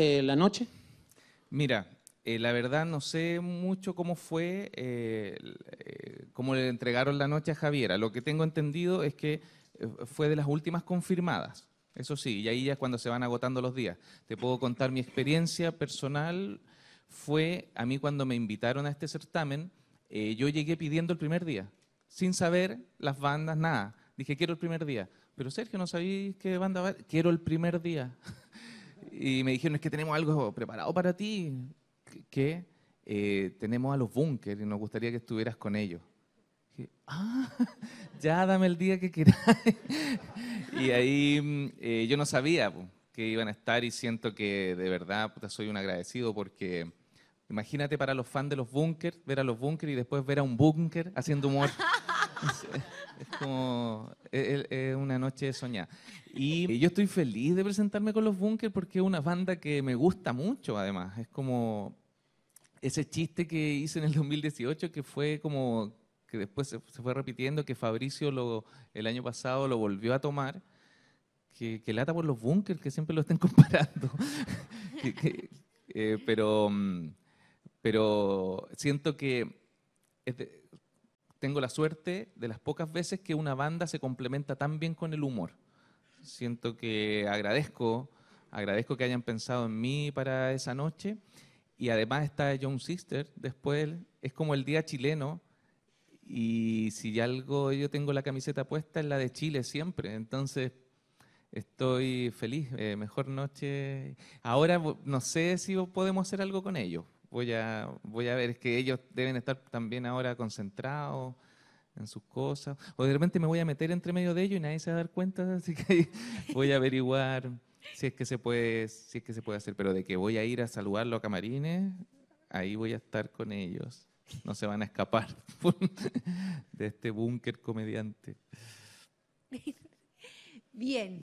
Eh, la noche? Mira, eh, la verdad no sé mucho cómo fue, eh, cómo le entregaron la noche a Javiera. Lo que tengo entendido es que fue de las últimas confirmadas. Eso sí, y ahí ya es cuando se van agotando los días. Te puedo contar mi experiencia personal. Fue a mí cuando me invitaron a este certamen, yo llegué pidiendo el primer día, sin saber las bandas, nada. Dije, quiero el primer día. Pero Sergio, ¿no sabéis qué banda va? Quiero el primer día. y me dijeron, es que tenemos algo preparado para ti, que eh, tenemos a los bunkers y nos gustaría que estuvieras con ellos. dije, ah, ya dame el día que quieras. y ahí mm, eh, yo no sabía que iban a estar y siento que de verdad soy un agradecido porque imagínate para los fans de los bunkers, ver a los bunkers y después ver a un búnker haciendo humor. Es como es, una noche soñada. Y eh, yo estoy feliz de presentarme con los Bunkers porque es una banda que me gusta mucho, además. Es como ese chiste que hice en el 2018 que fue como que después se, fue repitiendo, que Fabricio lo, el año pasado lo volvió a tomar. Que, lata por los Bunkers, que siempre lo estén comparando. Eh, pero, mm, pero siento que tengo la suerte de las pocas veces que una banda se complementa tan bien con el humor. Siento que agradezco, agradezco que hayan pensado en mí para esa noche. Y además está John Sister, después es como el día chileno. Y si algo yo tengo la camiseta puesta es la de Chile siempre. Entonces estoy feliz, eh, mejor noche. Ahora no sé si podemos hacer algo con ellos voy a, voy a ver, es que ellos deben estar también ahora concentrados en sus cosas, o de repente me voy a meter entre medio de ellos y nadie se va a dar cuenta, así que voy a averiguar si es que se puede, si es que se puede hacer, pero de que voy a ir a saludarlo a camarines, ahí voy a estar con ellos, no se van a escapar de este búnker comediante. Bien.